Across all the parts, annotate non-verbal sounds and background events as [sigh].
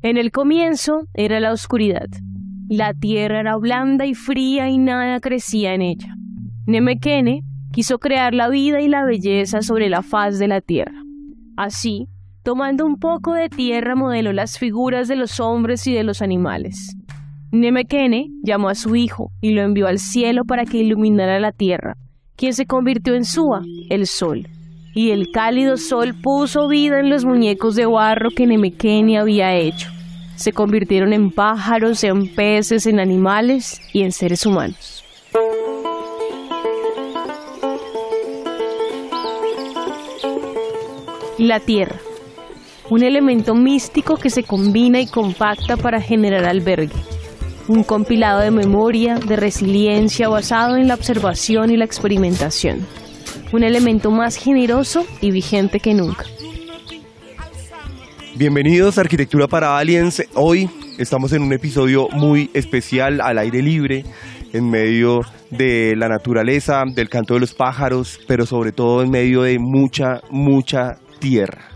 En el comienzo era la oscuridad. La tierra era blanda y fría y nada crecía en ella. Nemekene quiso crear la vida y la belleza sobre la faz de la tierra. Así, tomando un poco de tierra modeló las figuras de los hombres y de los animales. Nemekene llamó a su hijo y lo envió al cielo para que iluminara la tierra, quien se convirtió en Sua, el sol. Y el cálido sol puso vida en los muñecos de barro que Nemekene había hecho. Se convirtieron en pájaros, en peces, en animales y en seres humanos. La tierra, un elemento místico que se combina y compacta para generar albergue un compilado de memoria, de resiliencia basado en la observación y la experimentación, un elemento más generoso y vigente que nunca. Bienvenidos a Arquitectura para Aliens. Hoy estamos en un episodio muy especial al aire libre, en medio de la naturaleza, del canto de los pájaros, pero sobre todo en medio de mucha, mucha tierra.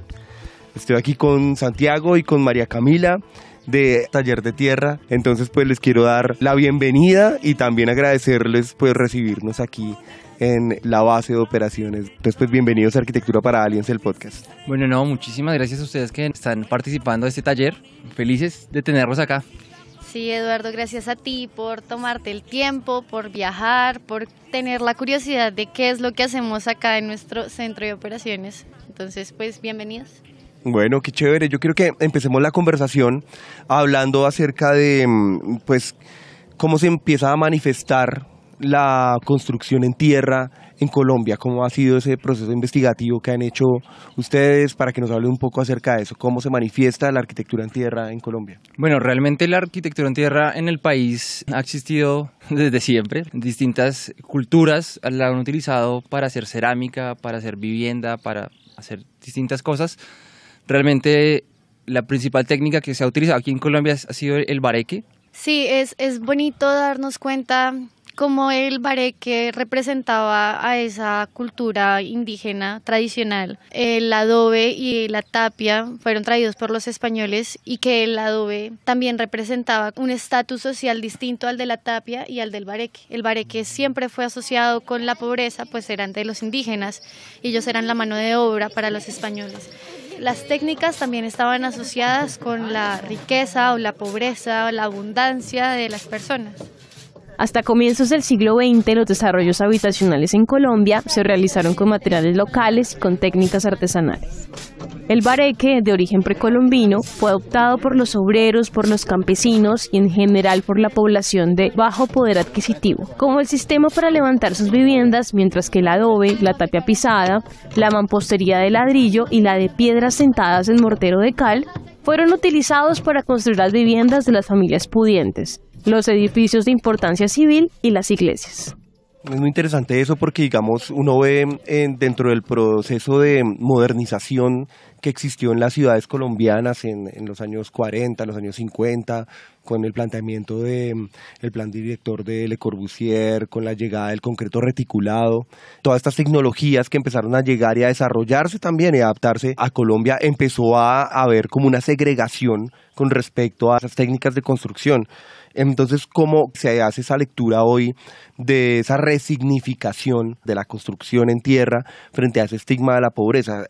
Estoy aquí con Santiago y con María Camila de Taller de Tierra. Entonces pues les quiero dar la bienvenida y también agradecerles pues recibirnos aquí en la base de operaciones. Entonces, pues bienvenidos a Arquitectura para Aliens, el podcast. Bueno, no, muchísimas gracias a ustedes que están participando de este taller. Felices de tenerlos acá. Sí, Eduardo, gracias a ti por tomarte el tiempo, por viajar, por tener la curiosidad de qué es lo que hacemos acá en nuestro centro de operaciones. Entonces, pues bienvenidos. Bueno, qué chévere. Yo creo que empecemos la conversación hablando acerca de, mm, pues, cómo se empieza a manifestar la construcción en tierra en Colombia, cómo ha sido ese proceso investigativo que han hecho ustedes para que nos hable un poco acerca de eso, cómo se manifiesta la arquitectura en tierra en Colombia. Bueno, realmente la arquitectura en tierra en el país ha existido [laughs] desde siempre. Distintas culturas la han utilizado para hacer cerámica, para hacer vivienda, para hacer distintas cosas realmente la principal técnica que se ha utilizado aquí en Colombia ha sido el bareque. Sí, es, es bonito darnos cuenta cómo el bareque representaba a esa cultura indígena tradicional. El adobe y la tapia fueron traídos por los españoles y que el adobe también representaba un estatus social distinto al de la tapia y al del bareque. El bareque siempre fue asociado con la pobreza, pues eran de los indígenas, y ellos eran la mano de obra para los españoles. Las técnicas también estaban asociadas con la riqueza o la pobreza o la abundancia de las personas. Hasta comienzos del siglo XX los desarrollos habitacionales en Colombia se realizaron con materiales locales y con técnicas artesanales. El bareque, de origen precolombino, fue adoptado por los obreros, por los campesinos y en general por la población de bajo poder adquisitivo, como el sistema para levantar sus viviendas, mientras que el adobe, la tapia pisada, la mampostería de ladrillo y la de piedras sentadas en mortero de cal fueron utilizados para construir las viviendas de las familias pudientes, los edificios de importancia civil y las iglesias. Es muy interesante eso porque, digamos, uno ve eh, dentro del proceso de modernización que existió en las ciudades colombianas en, los años 40, los años 50, con el planteamiento del plan director de Le Corbusier, con la llegada del concreto reticulado, todas estas tecnologías que empezaron a llegar y a desarrollarse también y adaptarse a Colombia, empezó a haber como una segregación con respecto a esas técnicas de construcción. Entonces, ¿cómo se hace esa lectura hoy de esa resignificación de la construcción en tierra frente a ese estigma de la pobreza?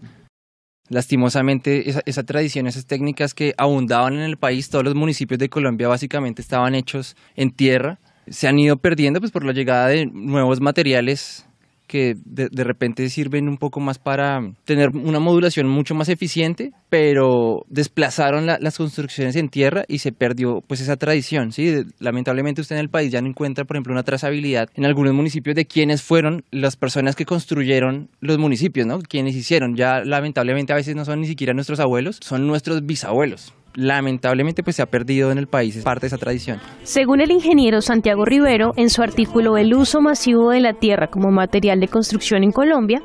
Lastimosamente, esa, tradición, esas técnicas que abundaban en el país, todos los municipios de Colombia básicamente estaban hechos en tierra, se han ido perdiendo pues, por la llegada de nuevos materiales que de, repente sirven un poco más para tener una modulación mucho más eficiente, pero desplazaron las construcciones en tierra y se perdió pues esa tradición, ¿sí? Lamentablemente usted en el país ya no encuentra, por ejemplo, una trazabilidad en algunos municipios de quiénes fueron las personas que construyeron los municipios, ¿no? Quienes hicieron, ya lamentablemente a veces no son ni siquiera nuestros abuelos, son nuestros bisabuelos lamentablemente pues se ha perdido en el país parte de esa tradición. Según el ingeniero Santiago Rivero, en su artículo El uso masivo de la tierra como material de construcción en Colombia,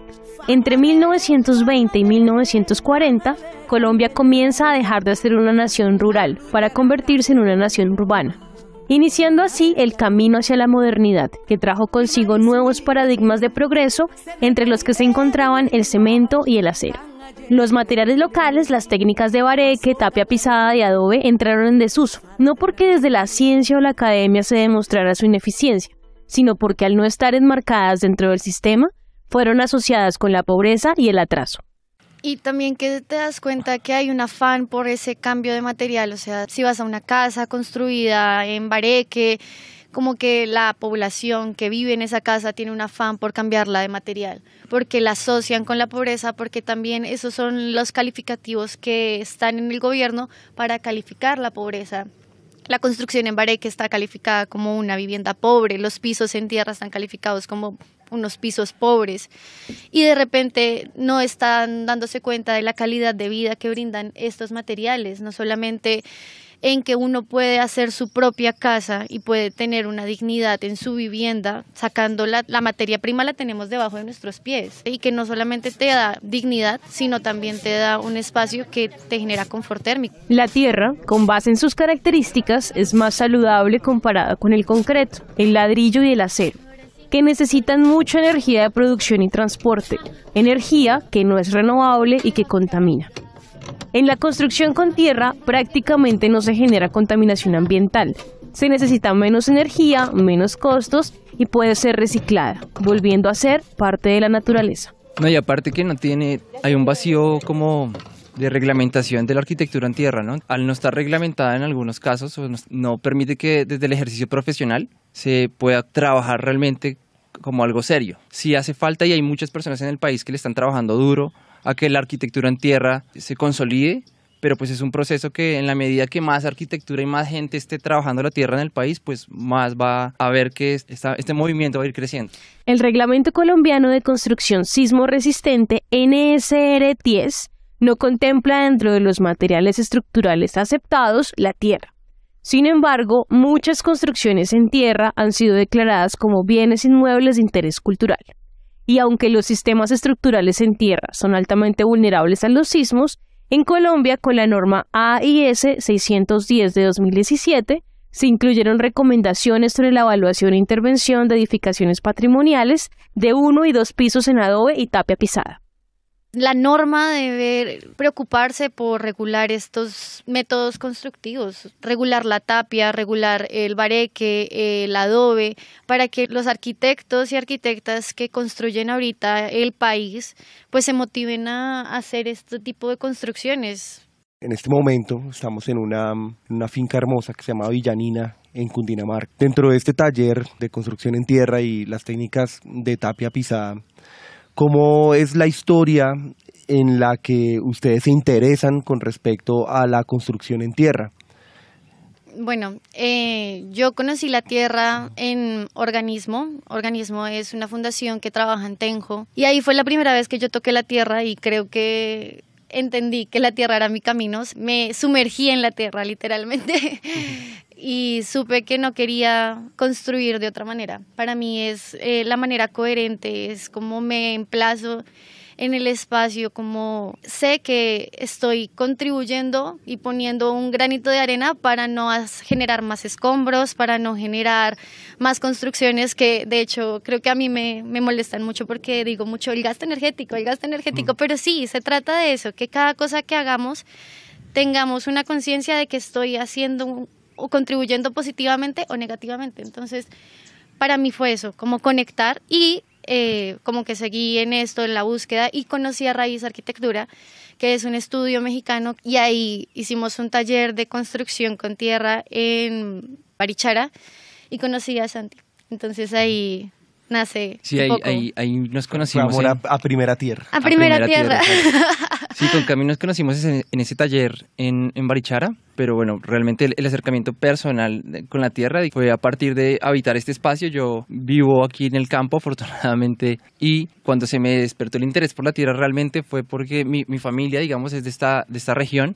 entre 1920 y 1940, Colombia comienza a dejar de ser una nación rural para convertirse en una nación urbana, iniciando así el camino hacia la modernidad, que trajo consigo nuevos paradigmas de progreso, entre los que se encontraban el cemento y el acero. Los materiales locales, las técnicas de bareque, tapia pisada y adobe entraron en desuso, no porque desde la ciencia o la academia se demostrara su ineficiencia, sino porque al no estar enmarcadas dentro del sistema, fueron asociadas con la pobreza y el atraso. Y también que te das cuenta que hay un afán por ese cambio de material, o sea, si vas a una casa construida en bareque, como que la población que vive en esa casa tiene un afán por cambiarla de material, porque la asocian con la pobreza, porque también esos son los calificativos que están en el gobierno para calificar la pobreza. La construcción en Bareque está calificada como una vivienda pobre, los pisos en tierra están calificados como unos pisos pobres y de repente no están dándose cuenta de la calidad de vida que brindan estos materiales, no solamente en que uno puede hacer su propia casa y puede tener una dignidad en su vivienda, sacando la, materia prima la tenemos debajo de nuestros pies y que no solamente te da dignidad, sino también te da un espacio que te genera confort térmico. La tierra, con base en sus características, es más saludable comparada con el concreto, el ladrillo y el acero que necesitan mucha energía de producción y transporte, energía que no es renovable y que contamina. En la construcción con tierra prácticamente no se genera contaminación ambiental. Se necesita menos energía, menos costos y puede ser reciclada, volviendo a ser parte de la naturaleza. No, y aparte que no tiene, hay un vacío como de reglamentación de la arquitectura en tierra, ¿no? Al no estar reglamentada en algunos casos, no permite que desde el ejercicio profesional se pueda trabajar realmente como algo serio. Si hace falta y hay muchas personas en el país que le están trabajando duro a que la arquitectura en tierra se consolide, pero pues es un proceso que en la medida que más arquitectura y más gente esté trabajando la tierra en el país, pues más va a ver que este movimiento va a ir creciendo. El Reglamento Colombiano de Construcción Sismo Resistente NSR 10 no contempla dentro de los materiales estructurales aceptados la tierra. Sin embargo, muchas construcciones en tierra han sido declaradas como bienes inmuebles de interés cultural y aunque los sistemas estructurales en tierra son altamente vulnerables a los sismos, en Colombia, con la norma AIS 610 de 2017, se incluyeron recomendaciones sobre la evaluación e intervención de edificaciones patrimoniales de uno y dos pisos en adobe y tapia pisada la norma debe preocuparse por regular estos métodos constructivos, regular la tapia, regular el bareque, el adobe, para que los arquitectos y arquitectas que construyen ahorita el país, pues se motiven a hacer este tipo de construcciones. En este momento estamos en una, una finca hermosa que se llama Villanina, en Cundinamarca. Dentro de este taller de construcción en tierra y las técnicas de tapia pisada, cómo es la historia en la que ustedes se interesan con respecto a la construcción en tierra. Bueno, eh, yo conocí la tierra en Organismo. Organismo es una fundación que trabaja en Tenjo. Y ahí fue la primera vez que yo toqué la tierra y creo que entendí que la tierra era mi camino. Me sumergí en la tierra, literalmente. [laughs] y supe que no quería construir de otra manera. Para mí es eh, la manera coherente, es como me emplazo en el espacio, como sé que estoy contribuyendo y poniendo un granito de arena para no generar más escombros, para no generar más construcciones que de hecho creo que a mí me, molestan mucho porque digo mucho el gasto energético, el gasto energético, mm. pero sí, se trata de eso, que cada cosa que hagamos tengamos una conciencia de que estoy haciendo un o contribuyendo positivamente o negativamente. Entonces, para mí fue eso, como conectar y eh, como que seguí en esto, en la búsqueda y conocí a Raíz Arquitectura, que es un estudio mexicano y ahí hicimos un taller de construcción con tierra en Parichara y conocí a Santi. Entonces ahí nace. Sí, ahí, nos conocimos. a, primera tierra. A, primera, tierra. [laughs] Sí, con ¡Ah! Caminos que conocimos en, ese taller en, Barichara, pero bueno, realmente el, acercamiento personal con la tierra fue a partir de habitar este espacio. Yo vivo aquí en el campo, afortunadamente, y cuando se me despertó el interés por la tierra realmente fue porque mi, mi familia, digamos, es de esta, de esta región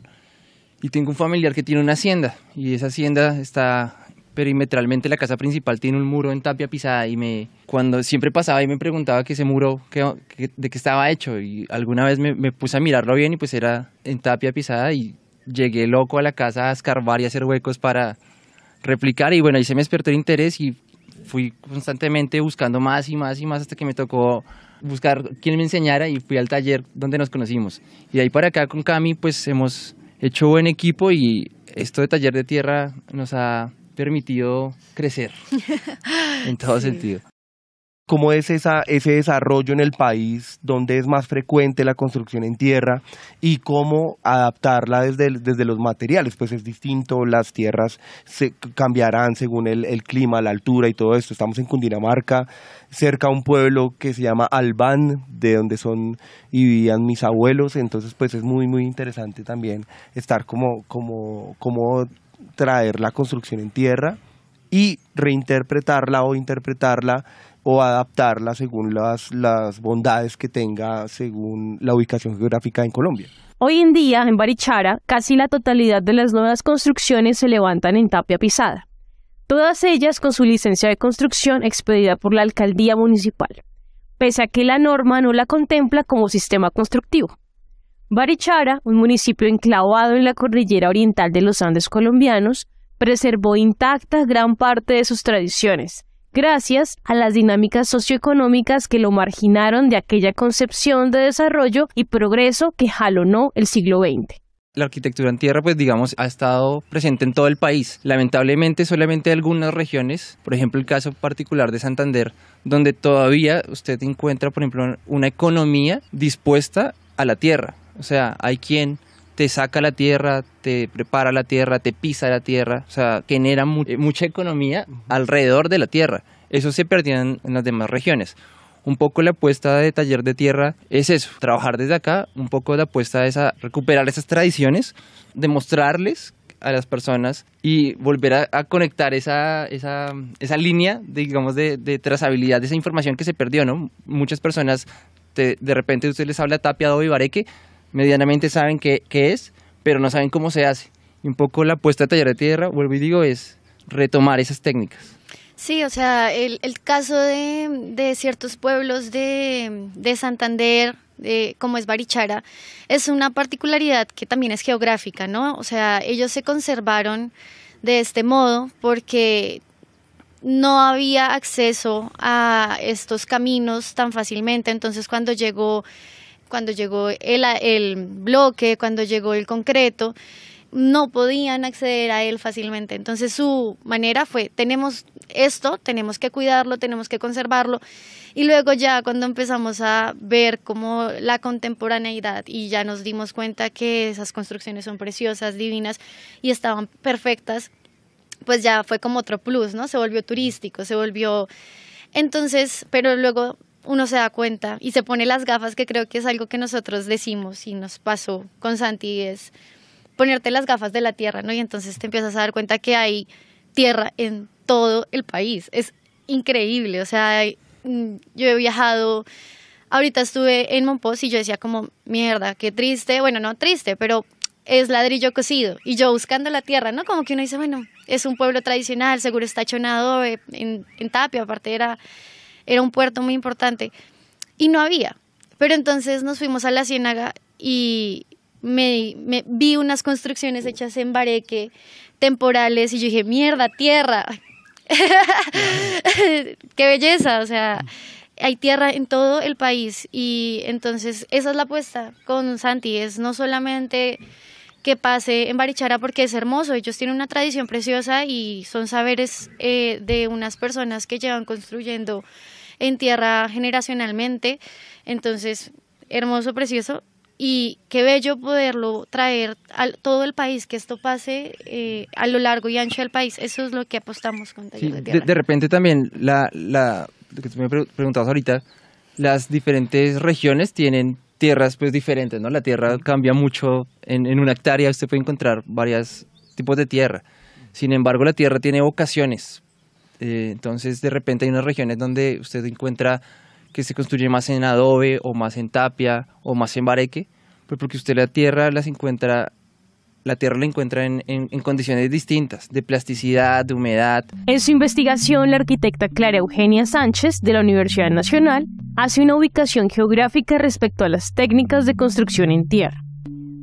y tengo un familiar que tiene una hacienda y esa hacienda está perimetralmente la casa principal tiene un muro en tapia pisada y me cuando siempre pasaba y me preguntaba que ese muro de qué estaba hecho y alguna vez me, puse a mirarlo bien y pues era en tapia pisada y llegué loco a la casa a escarbar y hacer huecos para replicar y bueno ahí se me despertó el interés y fui constantemente buscando más y más y más hasta que me tocó buscar quién me enseñara y fui al taller donde nos conocimos y de ahí para acá con Cami pues hemos hecho buen equipo y esto de taller de tierra nos ha permitido crecer [laughs] en todo sentido. ¿Cómo es ese desarrollo en el país donde es más frecuente la construcción en tierra y cómo adaptarla desde, desde los materiales? Pues es distinto, las tierras se cambiarán según el, clima, la altura y todo esto. Estamos en Cundinamarca, cerca a un pueblo que se llama Albán, de donde son y vivían mis abuelos, entonces pues es muy muy interesante también estar como como como traer la construcción en tierra y reinterpretarla o interpretarla o adaptarla según las, bondades que tenga según la ubicación geográfica en Colombia. Hoy en día, en Barichara, casi la totalidad de las nuevas construcciones se levantan en tapia pisada, todas ellas con su licencia de construcción expedida por la alcaldía municipal, pese a que la norma no la contempla como sistema constructivo. Barichara, un municipio enclavado en la cordillera oriental de los Andes colombianos, preservó intacta gran parte de sus tradiciones, gracias a las dinámicas socioeconómicas que lo marginaron de aquella concepción de desarrollo y progreso que jalonó el siglo XX. La arquitectura en tierra, pues digamos, ha estado presente en todo el país. Lamentablemente, solamente algunas regiones, por ejemplo, el caso particular de Santander, donde todavía usted encuentra, por ejemplo, una economía dispuesta a la tierra o sea, hay quien te saca la tierra, te prepara la tierra, te pisa la tierra, o sea, genera eh, mucha economía alrededor de la tierra. Eso se perdió en, las demás regiones. Un poco la apuesta de taller de tierra es eso, trabajar desde acá, un poco la apuesta es a recuperar esas tradiciones, demostrarles a las personas y volver a, conectar esa, esa, esa línea, de, digamos, de, trazabilidad de esa información que se perdió, ¿no? Muchas personas de repente usted les habla tapiado y bareque, medianamente saben qué, es, pero no saben cómo se hace. Y un poco la puesta de taller de tierra, vuelvo y digo, es retomar esas técnicas. Sí, o sea, el, caso de, ciertos pueblos de, de Santander, como es Barichara, es una particularidad que también es geográfica, ¿no? O sea, ellos se conservaron de este modo porque no había acceso a estos caminos tan fácilmente, entonces cuando llegó cuando llegó el, el bloque, cuando llegó el concreto, no podían acceder a él fácilmente. Entonces su manera fue, tenemos esto, tenemos que cuidarlo, tenemos que conservarlo. Y luego ya cuando empezamos a ver como la contemporaneidad y ya nos dimos cuenta que esas construcciones son preciosas, divinas y estaban perfectas, pues ya fue como otro plus, ¿no? Se volvió turístico, se volvió... Entonces, pero luego uno se da cuenta y se pone las gafas, que creo que es algo que nosotros decimos y nos pasó con Santi, es ponerte las gafas de la tierra, ¿no? Y entonces te empiezas a dar cuenta que hay tierra en todo el país. Es increíble, o sea, mm, yo he viajado, ahorita estuve en Monpos y yo decía como, mierda, qué triste, bueno, no triste, pero es ladrillo cocido y yo buscando la tierra, ¿no? Como que uno dice, bueno, es un pueblo tradicional, seguro está chonado eh, en, en tapia, aparte era era un puerto muy importante y no había. Pero entonces nos fuimos a la ciénaga y me, vi unas construcciones hechas en bareque, temporales, y yo dije, mierda, tierra. [laughs] Qué belleza, o sea, hay tierra en todo el país y entonces esa es la apuesta con Santi, es no solamente que pase en Barichara porque es hermoso. Ellos tienen una tradición preciosa y son saberes eh, de unas personas que llevan construyendo en tierra generacionalmente. Entonces, hermoso, precioso. Y qué bello poderlo traer a todo el país, que esto pase eh, a lo largo y ancho del país. Eso es lo que apostamos con de repente también, la, lo que tú me preguntabas ahorita, las diferentes regiones tienen tierras pues diferentes, ¿no? La tierra cambia mucho, en, una hectárea usted puede encontrar varios tipos de tierra, sin embargo la tierra tiene vocaciones, eh, entonces de repente hay unas regiones donde usted encuentra que se construye más en adobe o más en tapia o más en bareque, pues porque usted la tierra las encuentra la tierra la encuentra en, condiciones distintas, de plasticidad, de humedad. En su investigación, la arquitecta Clara Eugenia Sánchez, de la Universidad Nacional, hace una ubicación geográfica respecto a las técnicas de construcción en tierra.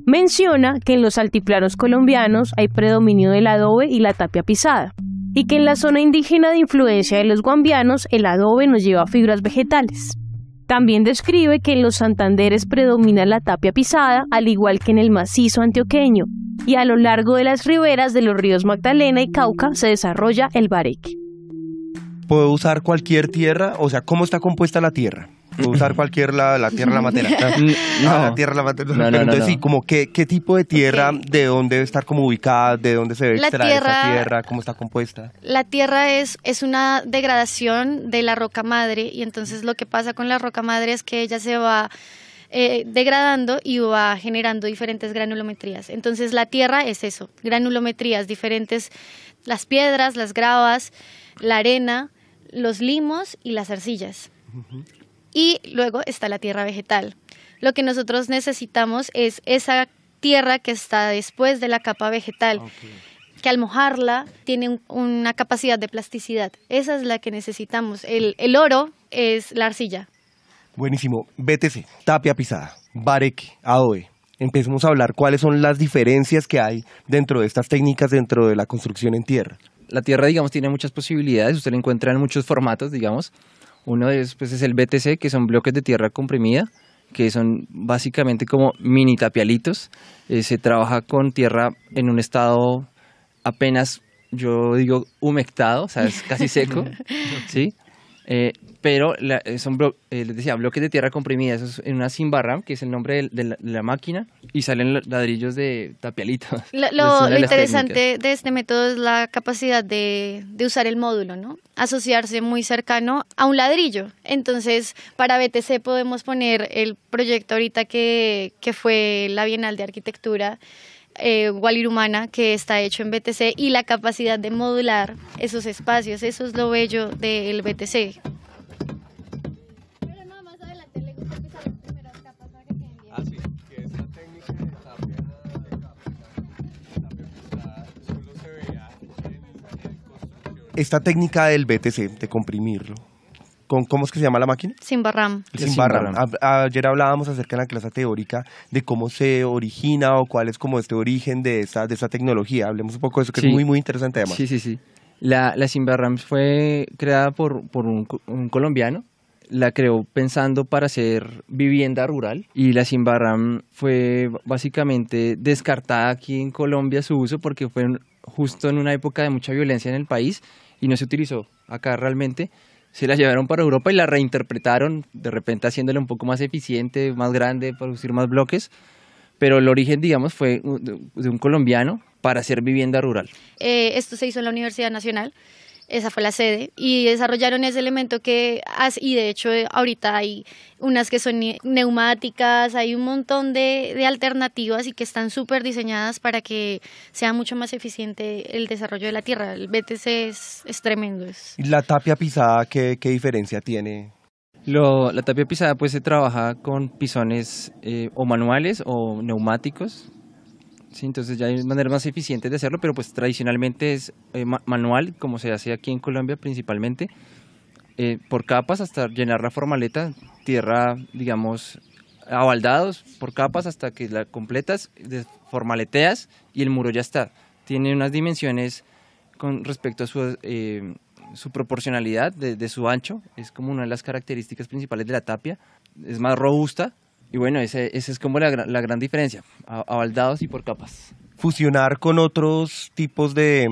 Menciona que en los altiplanos colombianos hay predominio del adobe y la tapia pisada, y que en la zona indígena de influencia de los guambianos el adobe nos lleva a fibras vegetales. También describe que en los Santanderes predomina la tapia pisada, al igual que en el macizo antioqueño, y a lo largo de las riberas de los ríos Magdalena y Cauca se desarrolla el bareque. ¿Puedo usar cualquier tierra? O sea, ¿cómo está compuesta la tierra? usar [laughs] cualquier la, la tierra, la materia. [laughs] Ah, la tierra, la materia. entonces, sí, como qué, qué tipo de tierra, de dónde debe estar como ubicada, de dónde se debe extraer tierra, esa tierra, cómo está compuesta. La tierra es, es una degradación de la roca madre y entonces lo que pasa con la roca madre es que ella se va... Eh, degradando y va generando diferentes granulometrías. Entonces la Tierra es eso, granulometrías diferentes, las piedras, las gravas, la arena, los limos y las arcillas y luego está la tierra vegetal. Lo que nosotros necesitamos es esa tierra que está después de la capa vegetal. que al mojarla tiene una capacidad de plasticidad. Esa es la que necesitamos. El, oro es la arcilla. Buenísimo. BTC, tapia pisada, bareque, AOE. Empecemos a hablar cuáles son las diferencias que hay dentro de estas técnicas, dentro de la construcción en tierra. La tierra, digamos, tiene muchas posibilidades. Usted la encuentra en muchos formatos, digamos. Uno de ellos pues, es el BTC, que son bloques de tierra comprimida, que son básicamente como mini tapialitos. Eh, se trabaja con tierra en un estado apenas, yo digo, humectado, o sea, es casi seco, [laughs] ¿sí? Eh, pero eh, son, eh, les decía, bloques de tierra comprimida, eso es en una cimbarra, que es el nombre de, la, máquina, y salen ladrillos de tapialitos. Lo, [laughs] interesante de este método es la capacidad de, usar el módulo, ¿no? Asociarse muy cercano a un ladrillo. Entonces, para BTC podemos poner el proyecto ahorita que, fue la Bienal de Arquitectura, eh, Walirumana que está hecho en BTC y la capacidad de modular esos espacios, eso es lo bello del BTC, esta técnica del BTC, de comprimirlo. ¿Con, ¿Cómo es que se llama la máquina? Simbarram. Simbarram. ayer hablábamos acerca de la clase teórica de cómo se origina o cuál es como este origen de esta, de esta tecnología. Hablemos un poco de eso, que es muy, muy interesante además. Sí, sí, sí. La, la Simbarram fue creada por, por un colombiano, la creó pensando para hacer vivienda rural y la Simbarram fue básicamente descartada aquí en Colombia su uso porque fue justo en una época de mucha violencia en el país y no se utilizó acá realmente. Se la llevaron para Europa y la reinterpretaron, de repente haciéndole un poco más eficiente, más grande, producir más bloques. Pero el origen, digamos, fue de un colombiano para hacer vivienda rural. Eh, esto se hizo en la Universidad Nacional esa fue la sede, y desarrollaron ese elemento que, y de hecho eh, ahorita hay unas que son neumáticas, hay un montón de, de alternativas y que están súper diseñadas para que sea mucho más eficiente el desarrollo de la tierra. El BTC es, es tremendo. ¿Y la tapia pisada qué, qué diferencia tiene? Lo, la tapia pisada pues se trabaja con pisones eh, o manuales o neumáticos, Sí, entonces ya hay maneras más eficientes de hacerlo, pero pues tradicionalmente es eh, manual, como se hace aquí en Colombia principalmente, eh, por capas hasta llenar la formaleta, tierra, digamos, abaldados por capas hasta que la completas, formaleteas y el muro ya está. Tiene unas dimensiones con respecto a su, eh, proporcionalidad de su ancho, es como una de las características principales de la tapia, es más robusta y bueno, esa ese es como la, la gran diferencia, a, baldados y por capas. Fusionar con otros tipos de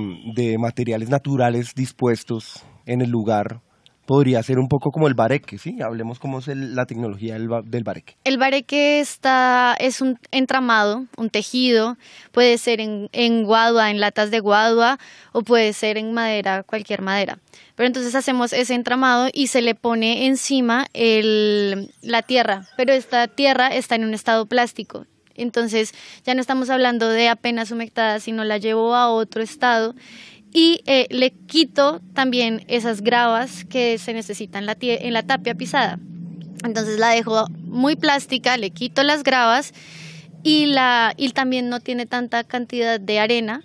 materiales naturales dispuestos en el lugar podría ser un poco como el bareque, ¿sí? Hablemos cómo es la tecnología del, del, bareque. El bareque está, es un entramado, un tejido, puede ser en, guadua, en latas de guadua, o puede ser en madera, cualquier madera. Pero entonces hacemos ese entramado y se le pone encima la tierra, pero esta tierra está en un estado plástico. Entonces ya no estamos hablando de apenas humectada, sino la llevó a otro estado y eh, le quito también esas gravas que se necesitan en la, tapia pisada. Entonces la dejo muy plástica, le quito las gravas y, la, también no tiene tanta cantidad de arena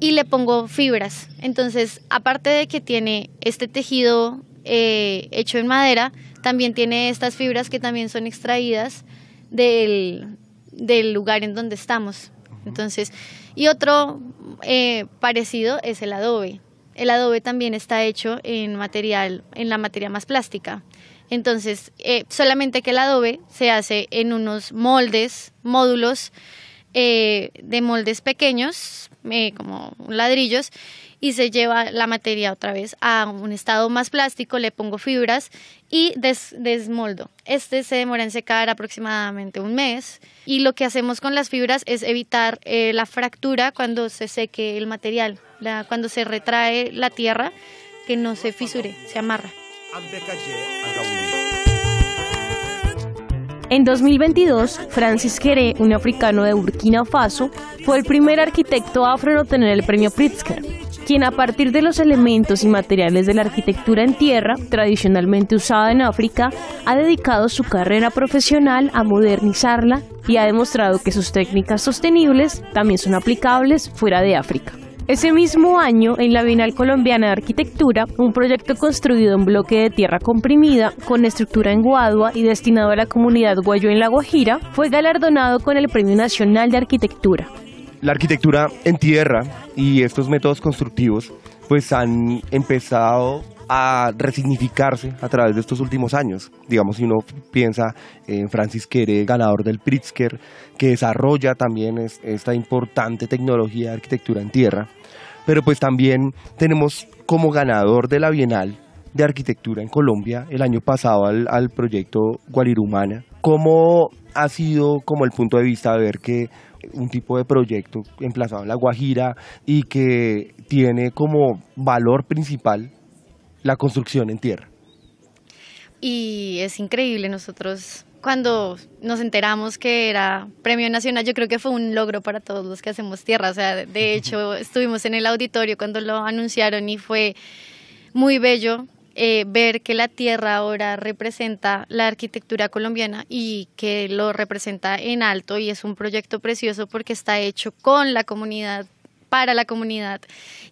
y le pongo fibras. Entonces, aparte de que tiene este tejido eh, hecho en madera, también tiene estas fibras que también son extraídas del, del lugar en donde estamos. Entonces, y otro eh, parecido es el adobe. El adobe también está hecho en material, en la materia más plástica. Entonces, eh, solamente que el adobe se hace en unos moldes, módulos eh, de moldes pequeños, como ladrillos, y se lleva la materia otra vez a un estado más plástico, le pongo fibras y desmoldo. Este se demora en secar aproximadamente un mes y lo que hacemos con las fibras es evitar eh, la fractura cuando se seque el material, cuando se retrae la tierra, que no se fisure, se amarra. En 2022, Francis Kere, un africano de Burkina Faso, fue el primer arquitecto afro en obtener el premio Pritzker, quien a partir de los elementos y materiales de la arquitectura en tierra, tradicionalmente usada en África, ha dedicado su carrera profesional a modernizarla y ha demostrado que sus técnicas sostenibles también son aplicables fuera de África. Ese mismo año, en la Bienal Colombiana de Arquitectura, un proyecto construido en bloque de tierra comprimida, con estructura en Guadua y destinado a la comunidad guayo en La Guajira, fue galardonado con el Premio Nacional de Arquitectura la arquitectura en tierra y estos métodos constructivos pues han empezado a resignificarse a través de estos últimos años. Digamos, si uno piensa en Francis Quere, ganador del Pritzker, que desarrolla también esta importante tecnología de arquitectura en tierra, pero pues también tenemos como ganador de la Bienal de Arquitectura en Colombia el año pasado al, al proyecto Guarirumana. ¿Cómo ha sido como el punto de vista de ver que un tipo de proyecto emplazado en La Guajira y que tiene como valor principal la construcción en tierra. Y es increíble, nosotros cuando nos enteramos que era Premio Nacional, yo creo que fue un logro para todos los que hacemos tierra. O sea, de [laughs] hecho, estuvimos en el auditorio cuando lo anunciaron y fue muy bello eh, ver que la tierra ahora representa la arquitectura colombiana y que lo representa en alto y es un proyecto precioso porque está hecho con la comunidad para la comunidad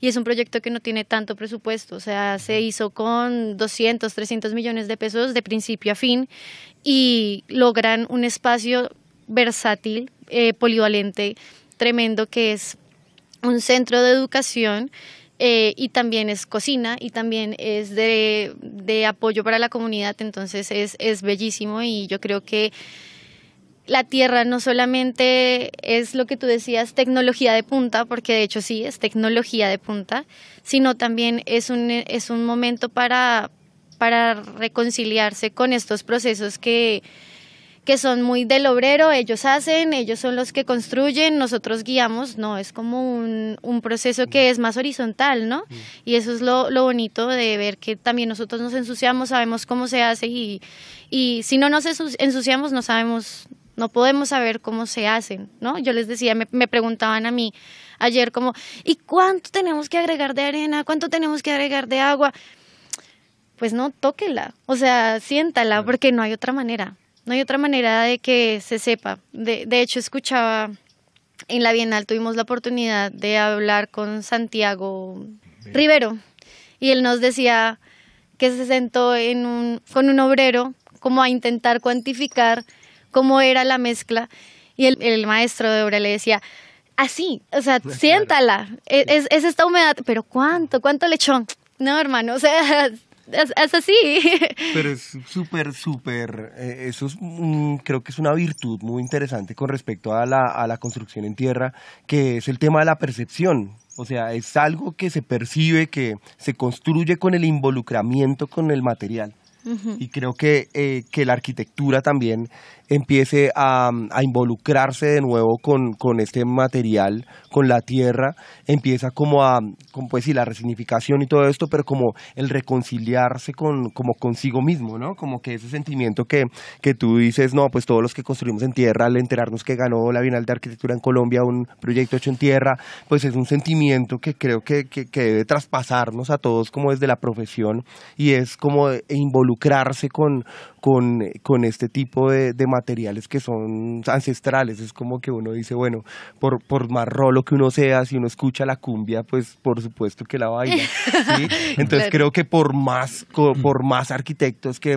y es un proyecto que no tiene tanto presupuesto, o sea, se hizo con 200, 300 millones de pesos de principio a fin y logran un espacio versátil, eh, polivalente, tremendo que es un centro de educación eh, y también es cocina y también es de, apoyo para la comunidad, entonces es, bellísimo y yo creo que la tierra no solamente es lo que tú decías, tecnología de punta, porque de hecho sí, es tecnología de punta, sino también es un, es un momento para, para reconciliarse con estos procesos que, que son muy del obrero, ellos hacen, ellos son los que construyen, nosotros guiamos, no, es como un, proceso que es más horizontal, ¿no? Y eso es lo, bonito de ver que también nosotros nos ensuciamos, sabemos cómo se hace y, si no nos ensuciamos no sabemos, no podemos saber cómo se hacen, ¿no? Yo les decía, me, me preguntaban a mí ayer como, ¿y cuánto tenemos que agregar de arena? ¿Cuánto tenemos que agregar de agua? Pues no, tóquela, o sea, siéntala, porque no hay otra manera. No hay otra manera de que se sepa. De, hecho, escuchaba en la Bienal, tuvimos la oportunidad de hablar con Santiago Rivero y él nos decía que se sentó con un obrero como a intentar cuantificar cómo era la mezcla y el, maestro de obra le decía, así, o sea, [laughs] siéntala, e, es, es, esta humedad, pero ¿cuánto? ¿Cuánto lechón? No, hermano, o sea, es, así. [laughs] Pero es súper, súper, eh, eso mm, creo que es una virtud muy interesante con respecto a la construcción en tierra, que es el tema de la percepción. O sea, es algo que se percibe, que se construye con el involucramiento con el material. Y creo que, eh, que, la arquitectura también empiece a, involucrarse de nuevo con, este material, con la tierra, empieza como a, pues sí, la resignificación y todo esto, pero como el reconciliarse con, como consigo mismo, ¿no? Como que ese sentimiento que, tú dices, no, pues todos los que construimos en tierra, al enterarnos que ganó la Bienal de Arquitectura en Colombia un proyecto hecho en tierra, pues es un sentimiento que creo que, debe traspasarnos a todos como desde la profesión y es como e involucrarnos con, este tipo de, materiales que son ancestrales. Es como que uno dice, bueno, por, por más rolo que uno sea, si uno escucha la cumbia, pues por supuesto que la baila. [laughs] Entonces creo que por más, por más arquitectos que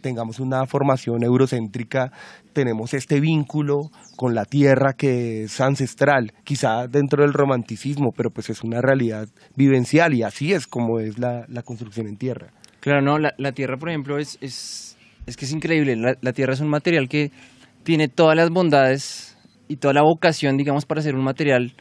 tengamos una formación eurocéntrica, tenemos este vínculo con la tierra que es ancestral, quizá dentro del romanticismo, pero pues es una realidad vivencial y así es como es la construcción en tierra. Claro, no, la, tierra, por ejemplo, es, es, que es increíble. La, tierra es un material que tiene todas las bondades y toda la vocación, digamos, para ser un material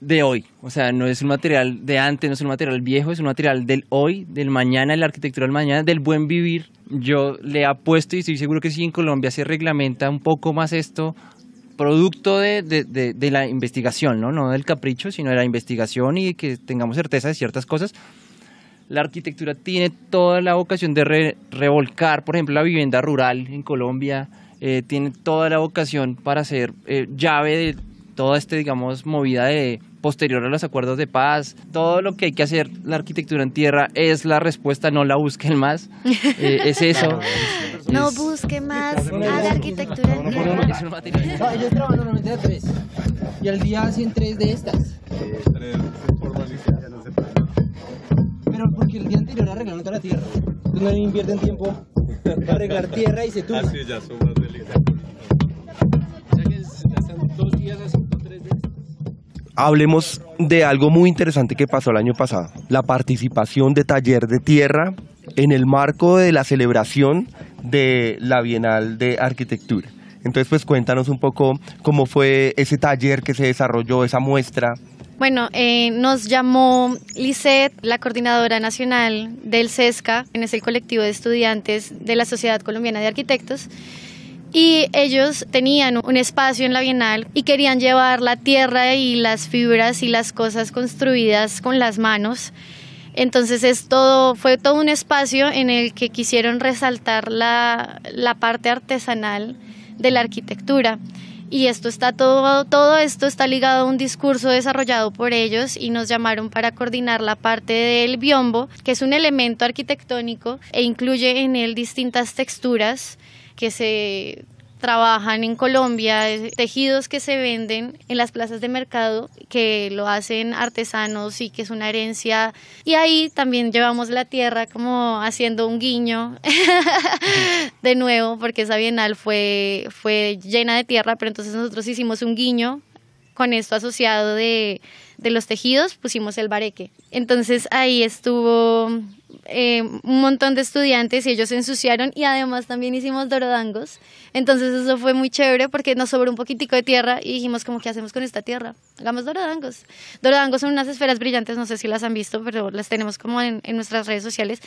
de hoy. O sea, no es un material de antes, no es un material viejo, es un material del hoy, del mañana, de la arquitectura del mañana, del buen vivir. Yo le apuesto y estoy seguro que sí, en Colombia se reglamenta un poco más esto, producto de, de, de, de la investigación, ¿no? no del capricho, sino de la investigación y que tengamos certeza de ciertas cosas, la arquitectura tiene toda la vocación de revolcar, por ejemplo, la vivienda rural en Colombia, tiene toda la vocación para ser llave de toda esta, digamos, movida de posterior a los acuerdos de paz. Todo lo que hay que hacer, la arquitectura en tierra es la respuesta, no la busquen más. es eso. No busquen busque más a la arquitectura en tierra. No, normalmente a tres. Y al día hacen tres de estas. Tres, pero porque el día anterior la tierra. No invierten tiempo para arreglar tierra y se Así ya Hablemos de algo muy interesante que pasó el año pasado, la participación de Taller de Tierra en el marco de la celebración de la Bienal de Arquitectura. Entonces, pues cuéntanos un poco cómo fue ese taller que se desarrolló, esa muestra bueno, eh, nos llamó Lisset, la coordinadora nacional del CESCA, que es el colectivo de estudiantes de la Sociedad Colombiana de Arquitectos, y ellos tenían un espacio en la Bienal y querían llevar la tierra y las fibras y las cosas construidas con las manos. Entonces es fue todo un espacio en el que quisieron resaltar la parte artesanal de la arquitectura y esto está todo, todo esto está ligado a un discurso desarrollado por ellos y nos llamaron para coordinar la parte del biombo, que es un elemento arquitectónico e incluye en él distintas texturas que se trabajan en Colombia, tejidos que se venden en las plazas de mercado, que lo hacen artesanos y que es una herencia. Y ahí también llevamos la tierra como haciendo un guiño [laughs] de nuevo, porque esa bienal fue, fue llena de tierra, pero entonces nosotros hicimos un guiño con esto asociado de, los tejidos, pusimos el bareque. Entonces ahí estuvo eh, un montón de estudiantes y ellos se ensuciaron y además también hicimos dorodangos. Entonces eso fue muy chévere porque nos sobró un poquitico de tierra y dijimos como, ¿qué hacemos con esta tierra? Hagamos dorodangos. Dorodangos son unas esferas brillantes, no sé si las han visto, pero las tenemos como en, en nuestras redes sociales.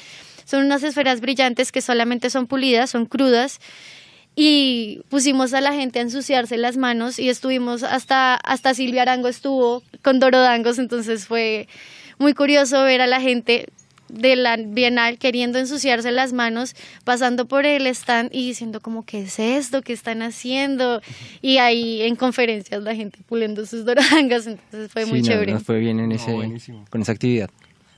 Son unas esferas brillantes que solamente son pulidas, son crudas y pusimos a la gente a ensuciarse las manos y estuvimos hasta, hasta Silvia Arango estuvo con Dorodangos, entonces fue muy curioso ver a la gente de la Bienal queriendo ensuciarse las manos, pasando por el stand y diciendo como, ¿qué es esto? ¿Qué están haciendo? Y ahí en conferencias la gente puliendo sus dorangas, entonces fue muy chévere. fue bien con esa actividad.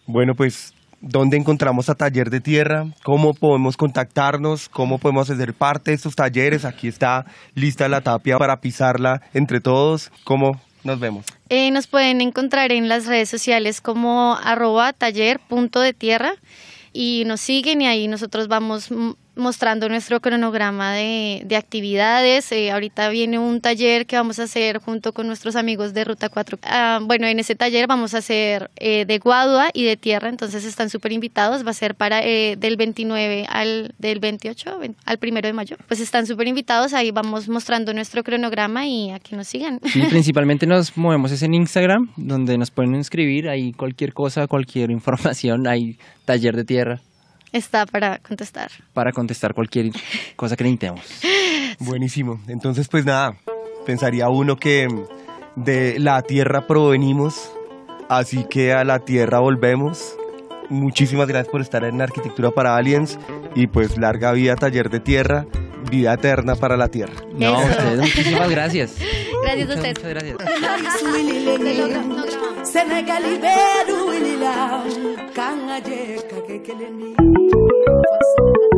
Bueno, pues dónde encontramos a Taller de Tierra, cómo podemos contactarnos, cómo podemos hacer parte de estos talleres. Aquí está lista la tapia para pisarla entre todos. ¿Cómo nos vemos? Eh, nos pueden encontrar en las redes sociales como arroba taller punto de tierra y nos siguen y ahí nosotros vamos mostrando nuestro cronograma de, actividades. Eh, ahorita viene un taller que vamos a hacer junto con nuestros amigos de Ruta 4. Ah, bueno, en ese taller vamos a hacer eh, de guadua y de tierra, entonces están súper invitados. Va a ser para eh, del 29 al del 28 al primero de mayo. Pues están súper invitados. Ahí vamos mostrando nuestro cronograma y aquí nos sigan. Sí, [laughs] principalmente nos movemos es en Instagram, donde nos pueden inscribir. Ahí cualquier cosa, cualquier información, hay taller de tierra. Está para contestar. Para contestar cualquier cosa que necesitemos. [laughs] Buenísimo. Entonces, pues nada, pensaría uno que de la tierra provenimos, así que a la tierra volvemos. Muchísimas gracias por estar en Arquitectura para Aliens y pues larga vida Taller de Tierra, vida eterna para la tierra. No, muchísimas gracias. Gracias a ustedes. Muchas gracias. kelen ni fasa.